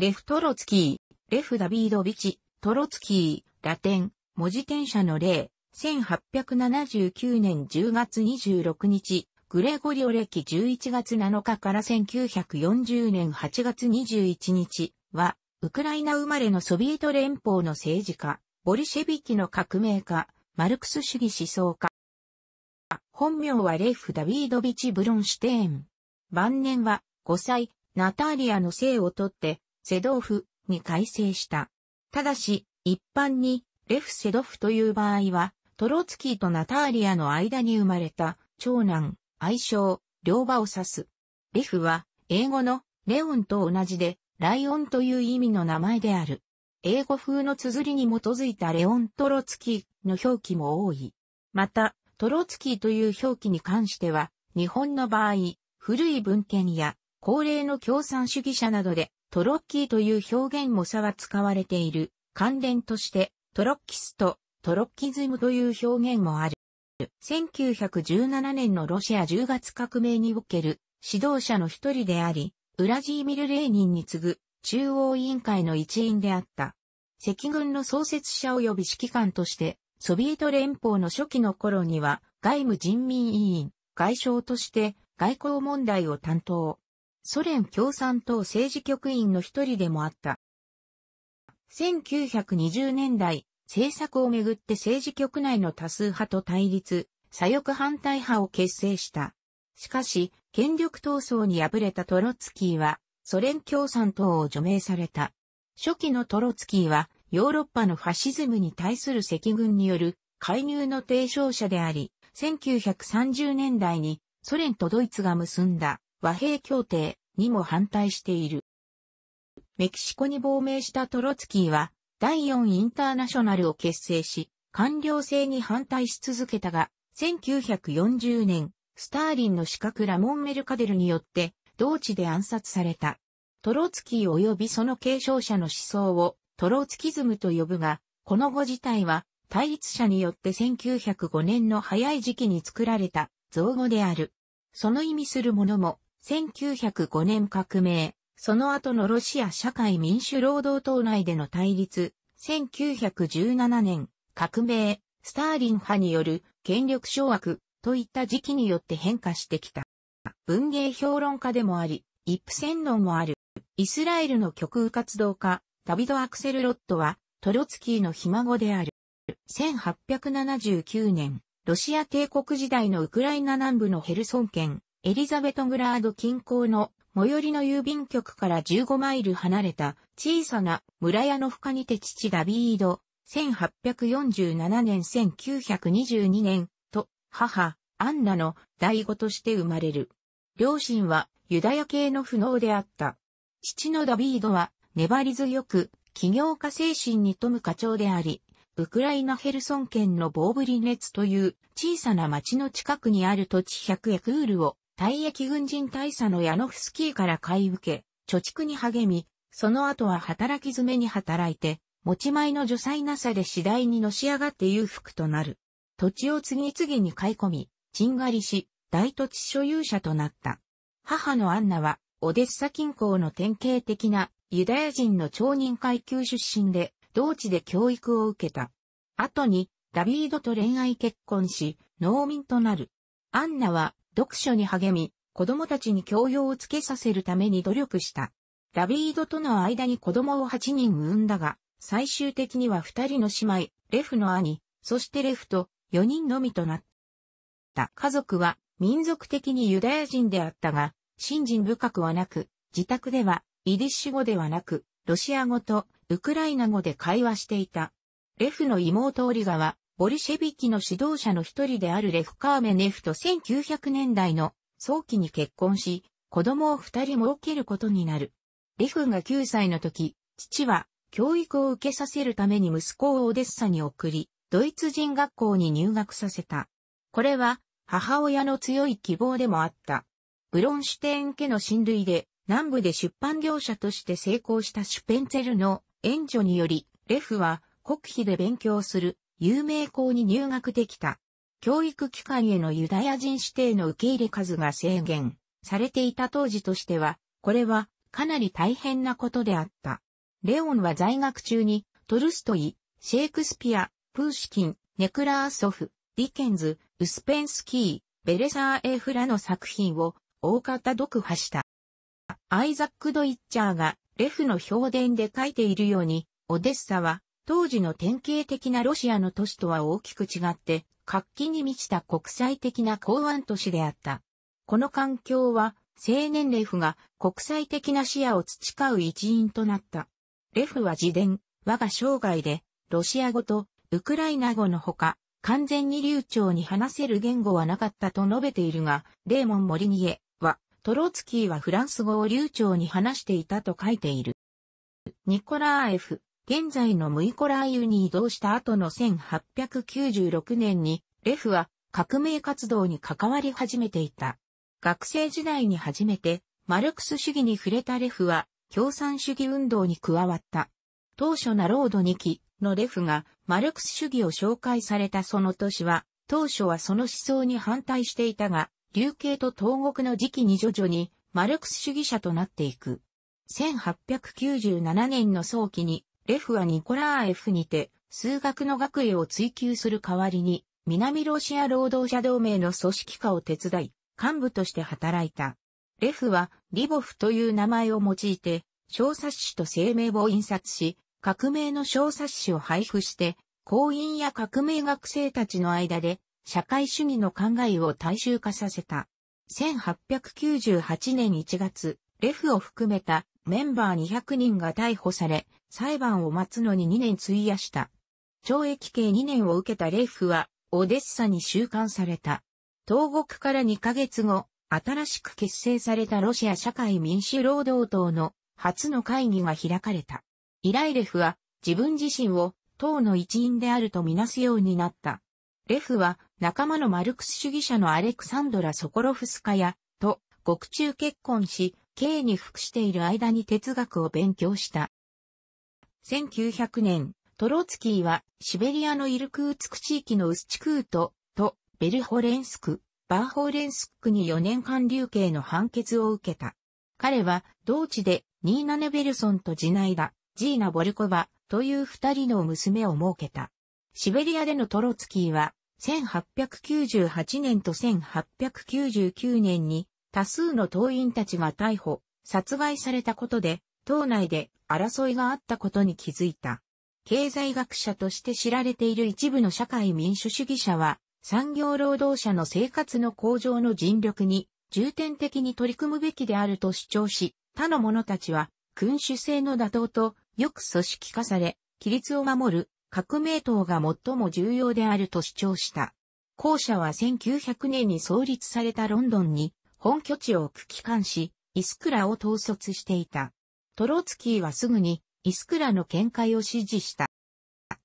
レフトロツキー、レフダビードビチ、トロツキー、ラテン、文字転写の例、1879年10月26日、グレゴリオ歴11月7日から1940年8月21日は、ウクライナ生まれのソビエト連邦の政治家、ボリシェビキの革命家、マルクス主義思想家。本名はレフ・ダビードビチ・ブロンシュテーン。晩年は5歳、ナターリアの姓をとって、セドーフに改正した。ただし、一般に、レフ・セドフという場合は、トロツキーとナターリアの間に生まれた、長男、愛称、両馬を指す。レフは、英語の、レオンと同じで、ライオンという意味の名前である。英語風の綴りに基づいたレオン・トロツキーの表記も多い。また、トロツキーという表記に関しては、日本の場合、古い文献や、高齢の共産主義者などで、トロッキーという表現も差は使われている。関連として、トロッキスとトロッキズムという表現もある。1917年のロシア10月革命における指導者の一人であり、ウラジーミル・レーニンに次ぐ中央委員会の一員であった。赤軍の創設者及び指揮官として、ソビエト連邦の初期の頃には外務人民委員、外相として外交問題を担当。ソ連共産党政治局員の一人でもあった。1920年代、政策をめぐって政治局内の多数派と対立、左翼反対派を結成した。しかし、権力闘争に敗れたトロツキーは、ソ連共産党を除名された。初期のトロツキーは、ヨーロッパのファシズムに対する赤軍による介入の提唱者であり、1930年代にソ連とドイツが結んだ和平協定にも反対している。メキシコに亡命したトロツキーは、第4インターナショナルを結成し、官僚制に反対し続けたが、1940年、スターリンの資格ラモン・メルカデルによって、同地で暗殺された。トロツキー及びその継承者の思想をトロツキズムと呼ぶが、この語自体は対立者によって1905年の早い時期に作られた造語である。その意味するものも1905年革命、その後のロシア社会民主労働党内での対立、1917年、革命、スターリン派による権力掌握といった時期によって変化してきた。文芸評論家でもあり、一夫専論もある。イスラエルの極右活動家、ダビド・アクセル・ロットは、トロツキーのひ孫である。1879年、ロシア帝国時代のウクライナ南部のヘルソン県、エリザベトグラード近郊の最寄りの郵便局から15マイル離れた小さな村屋の深にて父ダビード、1847年1922年と母、アンナの第五として生まれる。両親はユダヤ系の不能であった。父のダビードは粘り強く起業家精神に富む課長であり、ウクライナヘルソン県のボーブリネツという小さな町の近くにある土地100エクールを退役軍人大佐のヤノフスキーから買い受け、貯蓄に励み、その後は働き詰めに働いて、持ち前の除災なさで次第にのし上がって裕福となる。土地を次々に買い込み、賃借りし、大土地所有者となった。母のアンナは、オデッサ近郊の典型的なユダヤ人の町人階級出身で、同地で教育を受けた。後に、ダビードと恋愛結婚し、農民となる。アンナは、読書に励み、子供たちに教養をつけさせるために努力した。ダビードとの間に子供を8人産んだが、最終的には2人の姉妹、レフの兄、そしてレフと4人のみとなった。家族は民族的にユダヤ人であったが、信心深くはなく、自宅ではイディッシュ語ではなく、ロシア語とウクライナ語で会話していた。レフの妹オリガはボリシェビキの指導者の一人であるレフカーメネフと1900年代の早期に結婚し、子供を二人儲けることになる。レフが9歳の時、父は教育を受けさせるために息子をオデッサに送り、ドイツ人学校に入学させた。これは母親の強い希望でもあった。ブロンシュテーン家の親類で南部で出版業者として成功したシュペンツェルの援助により、レフは国費で勉強する有名校に入学できた。教育機関へのユダヤ人指定の受け入れ数が制限されていた当時としては、これはかなり大変なことであった。レオンは在学中にトルストイ、シェイクスピア、プーシキン、ネクラーソフ、ディケンズ、ウスペンスキー、ベレサー・エフラの作品を大方読破した。アイザック・ドイッチャーがレフの評伝で書いているように、オデッサは当時の典型的なロシアの都市とは大きく違って、活気に満ちた国際的な港湾都市であった。この環境は、青年レフが国際的な視野を培う一因となった。レフは自伝、我が生涯で、ロシア語とウクライナ語のほか、完全に流暢に話せる言語はなかったと述べているが、レーモン・モリニエは、トロツキーはフランス語を流暢に話していたと書いている。ニコラーエフ現在のムイコラーユに移動した後の1896年に、レフは革命活動に関わり始めていた。学生時代に初めて、マルクス主義に触れたレフは、共産主義運動に加わった。当初なロード2期のレフが、マルクス主義を紹介されたその年は、当初はその思想に反対していたが、流刑と東国の時期に徐々に、マルクス主義者となっていく。1897年の早期に、F はニコラー F にて、数学の学位を追求する代わりに、南ロシア労働者同盟の組織化を手伝い、幹部として働いた。レフは、リボフという名前を用いて、小冊子と声明を印刷し、革命の小冊子を配布して、行員や革命学生たちの間で、社会主義の考えを大衆化させた。1898年1月、レフを含めたメンバー200人が逮捕され、裁判を待つのに2年費やした。懲役刑2年を受けたレイフは、オデッサに収監された。投獄から2ヶ月後、新しく結成されたロシア社会民主労働党の初の会議が開かれた。イライレフは自分自身を党の一員であるとみなすようになった。レフは仲間のマルクス主義者のアレクサンドラ・ソコロフスカヤと獄中結婚し、刑に服している間に哲学を勉強した。1900年、トロツキーは、シベリアのイルクーツク地域のウスチクート、と、ベルホレンスク、バーホレンスクに4年間流刑の判決を受けた。彼は、同地で、ニーナ・ネベルソンとジナイダ、ジーナ・ボルコバ、という二人の娘を設けた。シベリアでのトロツキーは、1898年と1899年に多数の党員たちが逮捕、殺害されたことで、党内で争いがあったことに気づいた。経済学者として知られている一部の社会民主主義者は、産業労働者の生活の向上の尽力に重点的に取り組むべきであると主張し、他の者たちは君主制の打倒とよく組織化され、規律を守る革命党が最も重要であると主張した。後者は1900年に創立されたロンドンに本拠地を区帰還し、イスクラを統率していた。トロツキーはすぐにイスクラの見解を支持した。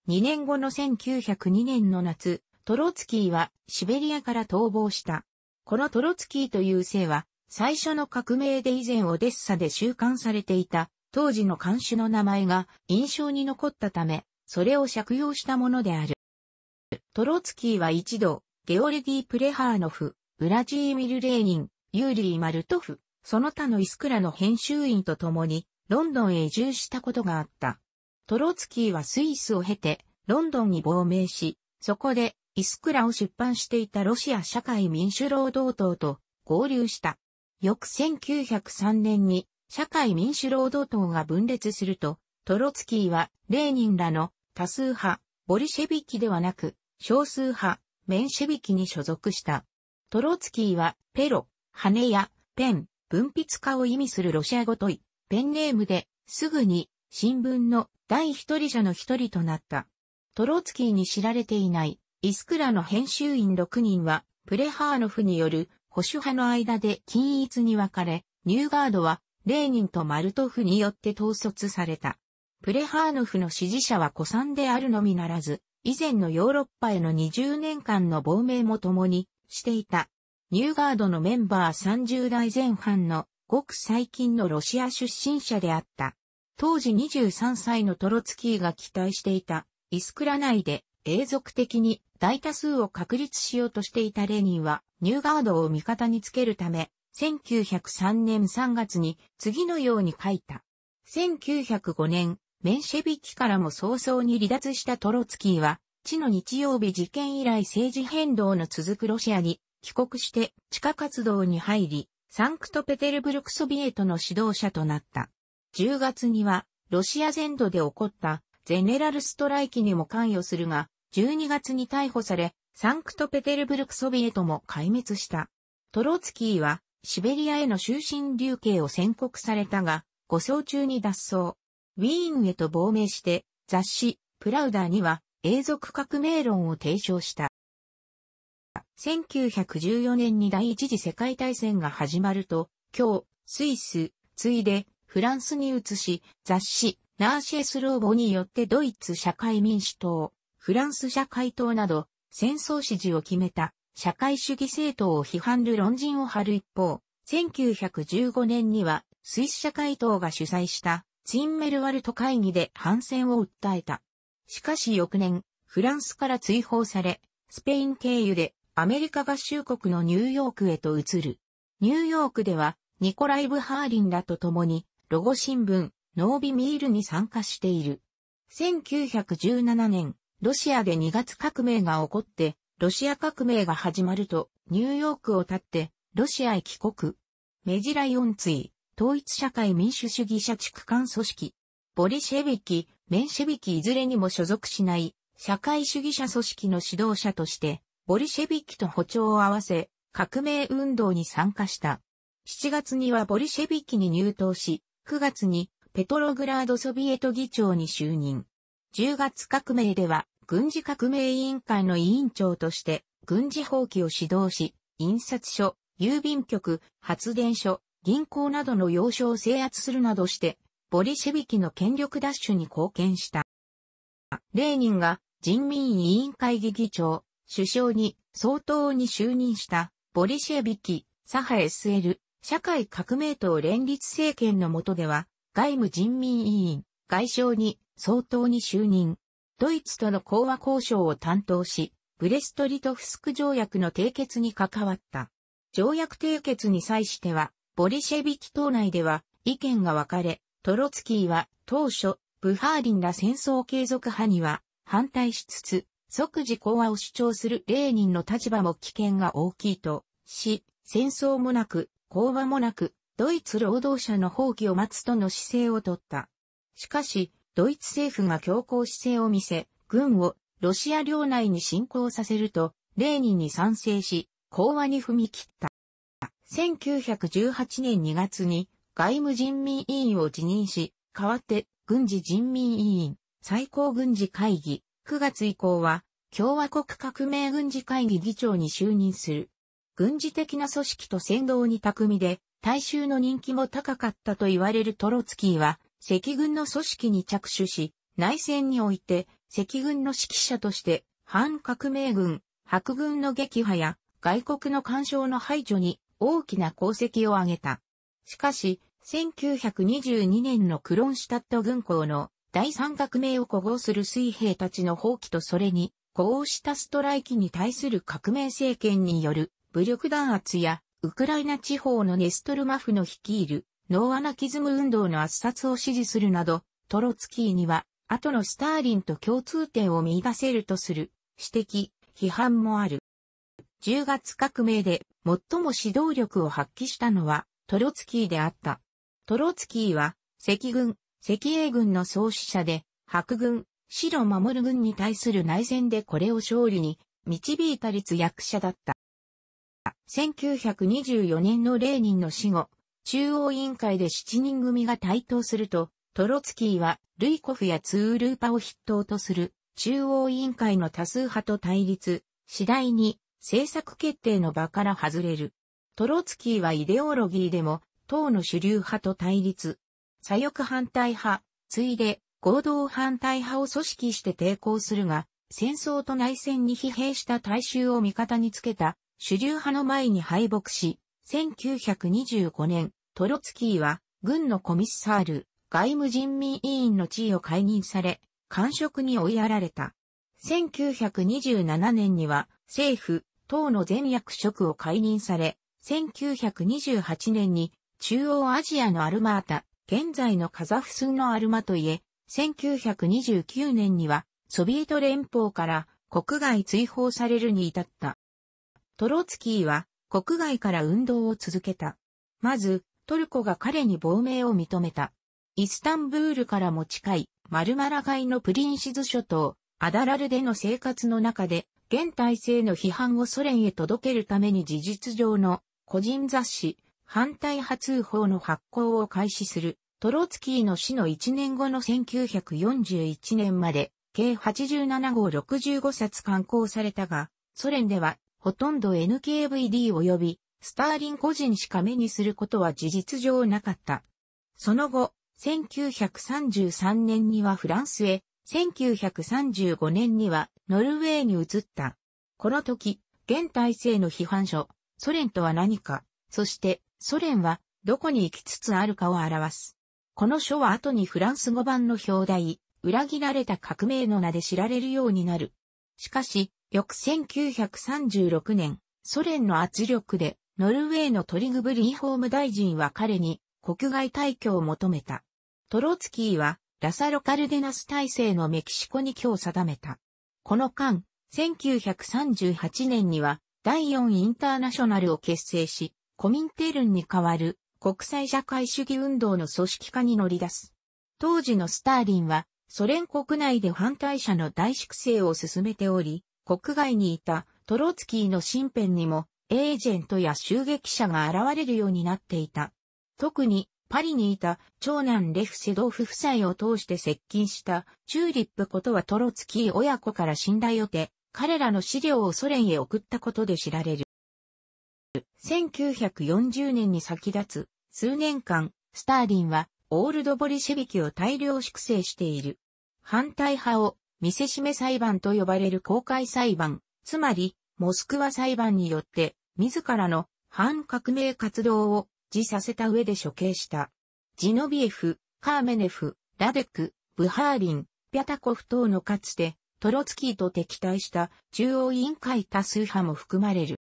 2年後の1902年の夏、トロツキーはシベリアから逃亡した。このトロツキーという姓は、最初の革命で以前オデッサで収監されていた当時の監守の名前が印象に残ったため、それを借用したものである。トロツキーは一度、ゲオルディ・プレハーノフ、ウラジーミル・レーニン、ユーリー・マルトフ、その他のイスクラの編集員と共に、ロンドンへ移住したことがあった。トロツキーはスイスを経て、ロンドンに亡命し、そこで、イスクラを出版していたロシア社会民主労働党と合流した。翌1903年に、社会民主労働党が分裂すると、トロツキーは、レーニンらの多数派、ボリシェビキではなく、少数派、メンシェビキに所属した。トロツキーは、ペロ、羽やペン、文筆家を意味するロシア語とい、ペンネームで、すぐに、新聞の第一人者の一人となった。トロツキーに知られていない、イスクラの編集員6人は、プレハーノフによる保守派の間で均一に分かれ、ニューガードは、レーニンとマルトフによって統率された。プレハーノフの支持者は古参であるのみならず、以前のヨーロッパへの20年間の亡命も共にしていた。ニューガードのメンバー30代前半のごく最近のロシア出身者であった。当時23歳のトロツキーが期待していたイスクラ内で永続的に大多数を確立しようとしていたレニンはニューガードを味方につけるため1903年3月に次のように書いた。1905年、メンシェビキからも早々に離脱したトロツキーは、地の日曜日事件以来政治変動の続くロシアに帰国して地下活動に入り、サンクトペテルブルクソビエトの指導者となった。10月には、ロシア全土で起こったゼネラルストライキにも関与するが、12月に逮捕され、サンクトペテルブルクソビエトも壊滅した。トロツキーは、シベリアへの終身流刑を宣告されたが、護送中に脱走。ウィーンへと亡命して、雑誌、プラウダーには、永続革命論を提唱した。1914年に第一次世界大戦が始まると、今日、スイス、ついで、フランスに移し、雑誌、ナーシェスローボによってドイツ社会民主党、フランス社会党など、戦争支持を決めた、社会主義政党を批判る論人を張る一方、1915年には、スイス社会党が主催した、ツインメルワルト会議で反戦を訴えた。しかし翌年、フランスから追放され、スペイン経由でアメリカ合衆国のニューヨークへと移る。ニューヨークでは、ニコライブ・ハーリンらと共に、ロゴ新聞、ノービミールに参加している。1917年、ロシアで2月革命が起こって、ロシア革命が始まると、ニューヨークを立って、ロシアへ帰国。メジラ・イオンツイ、統一社会民主主義者地区間組織。ボリシェビキ、メンシェビキいずれにも所属しない、社会主義者組織の指導者として、ボリシェビキと歩調を合わせ、革命運動に参加した。7月にはボリシェビキに入党し、9月にペトログラードソビエト議長に就任。10月革命では、軍事革命委員会の委員長として、軍事放棄を指導し、印刷所、郵便局、発電所、銀行などの要所を制圧するなどして、ボリシェビキの権力奪取に貢献した。レーニンが人民委員会議議長、首相に総統に就任したボリシェビキ、サハ SL、社会革命党連立政権の下では、外務人民委員、外相に総統に就任。ドイツとの講和交渉を担当し、ブレストリトフスク条約の締結に関わった。条約締結に際しては、ボリシェビキ党内では意見が分かれ、トロツキーは当初、ブハーリンら戦争継続派には反対しつつ、即時講和を主張するレーニンの立場も危険が大きいと、し、戦争もなく、講和もなく、ドイツ労働者の放棄を待つとの姿勢をとった。しかし、ドイツ政府が強硬姿勢を見せ、軍をロシア領内に侵攻させると、レーニンに賛成し、講和に踏み切った。1918年2月に外務人民委員を辞任し、代わって軍事人民委員、最高軍事会議、9月以降は、共和国革命軍事会議議長に就任する。軍事的な組織と先導に巧みで、大衆の人気も高かったと言われるトロツキーは、赤軍の組織に着手し、内戦において、赤軍の指揮者として、反革命軍、白軍の撃破や、外国の干渉の排除に大きな功績を挙げた。しかし、1922年のクロンシュタット軍港の第三革命を鼓舞する水兵たちの放棄とそれに、呼応したストライキに対する革命政権による武力弾圧や、ウクライナ地方のネストルマフの率いるノーアナキズム運動の圧殺を支持するなど、トロツキーには、後のスターリンと共通点を見出せるとする指摘、批判もある。10月革命で最も指導力を発揮したのはトロツキーであった。トロツキーは、赤軍、赤英軍の創始者で、白軍、白守る軍に対する内戦でこれを勝利に導いた立役者だった。1924年のレーニンの死後、中央委員会で7人組が台頭すると、トロツキーは、ルイコフやツールーパを筆頭とする中央委員会の多数派と対立、次第に政策決定の場から外れる。トロツキーはイデオロギーでも党の主流派と対立、左翼反対派、ついで合同反対派を組織して抵抗するが、戦争と内戦に疲弊した大衆を味方につけた主流派の前に敗北し、1925年、トロツキーは軍のコミッサール、外務人民委員の地位を解任され、官職に追いやられた。1927年には政府、党の全役職を解任され、1928年に中央アジアのアルマータ、現在のカザフスンのアルマといえ、1929年にはソビエト連邦から国外追放されるに至った。トロツキーは国外から運動を続けた。まず、トルコが彼に亡命を認めた。イスタンブールからも近い、マルマラ海のプリンシズ諸島、アダラルでの生活の中で、現体制の批判をソ連へ届けるために事実上の個人雑誌、反対派通報の発行を開始する、トロツキーの死の1年後の1941年まで、計87号65冊刊行されたが、ソ連では、ほとんど NKVD 及び、スターリン個人しか目にすることは事実上なかった。その後、1933年にはフランスへ、1935年にはノルウェーに移った。この時、現体制の批判書、ソ連とは何か、そしてソ連はどこに行きつつあるかを表す。この書は後にフランス語版の表題、裏切られた革命の名で知られるようになる。しかし、翌1936年、ソ連の圧力で、ノルウェーのトリグブリーホーム大臣は彼に国外退去を求めた。トロツキーは、ラサロカルデナス体制のメキシコに今日定めた。この間、1938年には、第4インターナショナルを結成し、コミンテルンに代わる国際社会主義運動の組織化に乗り出す。当時のスターリンは、ソ連国内で反対者の大粛清を進めており、国外にいたトロツキーの身辺にもエージェントや襲撃者が現れるようになっていた。特にパリにいた長男レフ・セドフ夫妻を通して接近したチューリップことはトロツキー親子から信頼を得て、彼らの資料をソ連へ送ったことで知られる。1940年に先立つ数年間、スターリンはオールドボリシェビキを大量粛清している。反対派を見せしめ裁判と呼ばれる公開裁判、つまりモスクワ裁判によって自らの反革命活動を自させた上で処刑した。ジノビエフ、カーメネフ、ラデク、ブハーリン、ピャタコフ等のかつてトロツキーと敵対した中央委員会多数派も含まれる。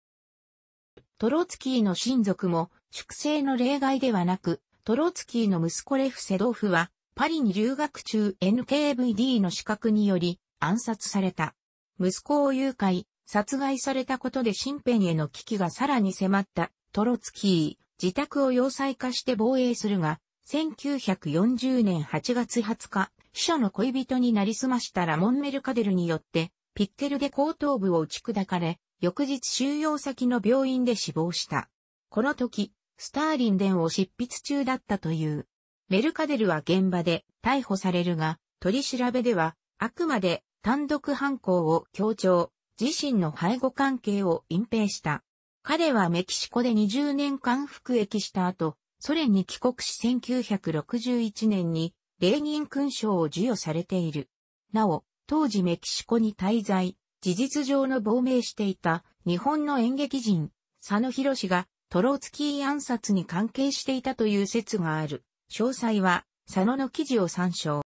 トロツキーの親族も、粛清の例外ではなく、トロツキーの息子レフセドーフは、パリに留学中 NKVD の資格により暗殺された。息子を誘拐、殺害されたことで身辺への危機がさらに迫ったトロツキー、自宅を要塞化して防衛するが、1940年8月20日、秘書の恋人になりすましたラモン・メルカデルによって、ピッケルで後頭部を打ち砕かれ、翌日収容先の病院で死亡した。この時、スターリン伝を執筆中だったという。メルカデルは現場で逮捕されるが、取り調べでは、あくまで単独犯行を強調、自身の背後関係を隠蔽した。彼はメキシコで20年間服役した後、ソ連に帰国し1961年にレーニン勲章を授与されている。なお、当時メキシコに滞在、事実上の亡命していた日本の演劇人、佐野博士がトローツキー暗殺に関係していたという説がある。詳細は佐野の記事を参照。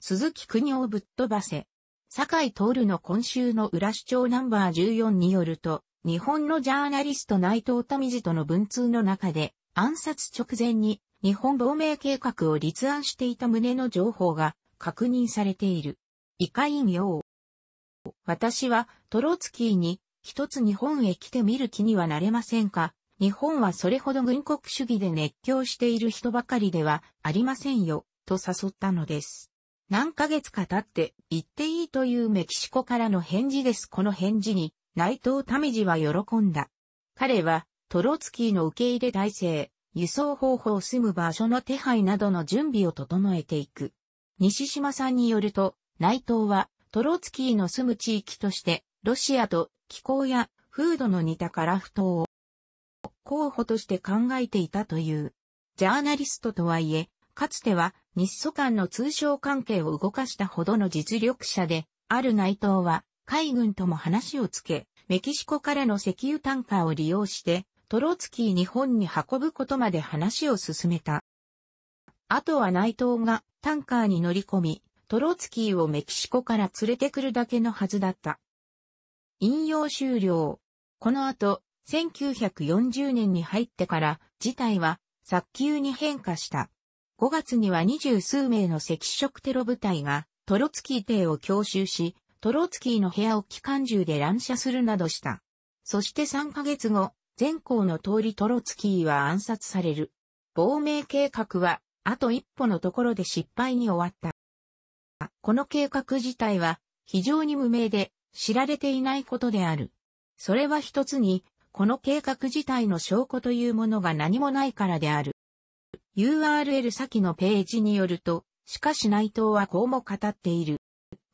鈴木国をぶっ飛ばせ。坂井徹の今週の浦市長ナンバー14によると、日本のジャーナリスト内藤民次との文通の中で、暗殺直前に日本亡命計画を立案していた旨の情報が確認されている。異界陰陽。私はトロツキーに一つ日本へ来てみる気にはなれませんか日本はそれほど軍国主義で熱狂している人ばかりではありませんよ、と誘ったのです。何ヶ月か経って行っていいというメキシコからの返事です。この返事に内藤民次は喜んだ。彼はトロツキーの受け入れ体制、輸送方法住む場所の手配などの準備を整えていく。西島さんによると、内藤はトロツキーの住む地域として、ロシアと気候や風土の似たカラフトを候補として考えていたという。ジャーナリストとはいえ、かつては日ソ間の通商関係を動かしたほどの実力者で、ある内藤は海軍とも話をつけ、メキシコからの石油タンカーを利用して、トロツキー日本に運ぶことまで話を進めた。あとは内藤がタンカーに乗り込み、トロツキーをメキシコから連れてくるだけのはずだった。引用終了。この後、1940年に入ってから事態は早急に変化した。5月には二十数名の赤色テロ部隊がトロツキー邸を強襲し、トロツキーの部屋を機関銃で乱射するなどした。そして3ヶ月後、全校の通りトロツキーは暗殺される。亡命計画は、あと一歩のところで失敗に終わった。この計画自体は非常に無名で知られていないことである。それは一つに、この計画自体の証拠というものが何もないからである。URL 先のページによると、しかし内藤はこうも語っている。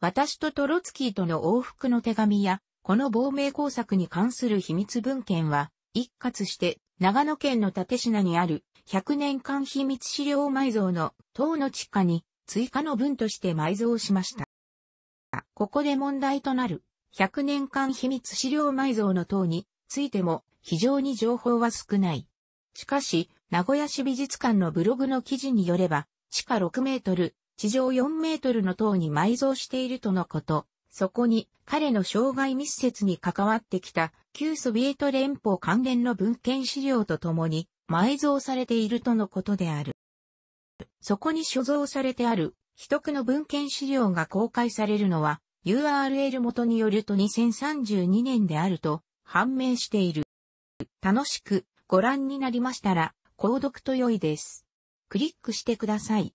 私とトロツキーとの往復の手紙や、この亡命工作に関する秘密文献は、一括して長野県の立品にある100年間秘密資料埋蔵の塔の地下に追加の分として埋蔵しました。ここで問題となる100年間秘密資料埋蔵の塔についても非常に情報は少ない。しかし、名古屋市美術館のブログの記事によれば、地下6メートル、地上4メートルの塔に埋蔵しているとのこと。そこに彼の障害密接に関わってきた旧ソビエト連邦関連の文献資料とともに埋蔵されているとのことである。そこに所蔵されてある、秘匿の文献資料が公開されるのは、URL 元によると2032年であると判明している。楽しくご覧になりましたら、購読と良いです。クリックしてください。